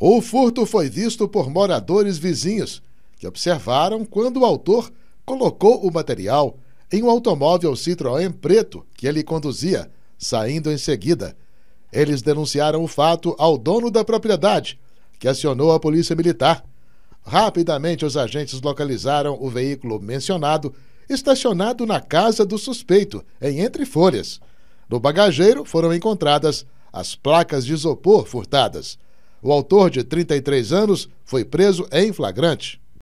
O furto foi visto por moradores vizinhos, que observaram quando o autor colocou o material em um automóvel Citroën preto que ele conduzia, saindo em seguida. Eles denunciaram o fato ao dono da propriedade, que acionou a polícia militar. Rapidamente, os agentes localizaram o veículo mencionado estacionado na casa do suspeito, em Entre Folhas. No bagageiro foram encontradas as placas de isopor furtadas. O autor, de 33 anos, foi preso em flagrante.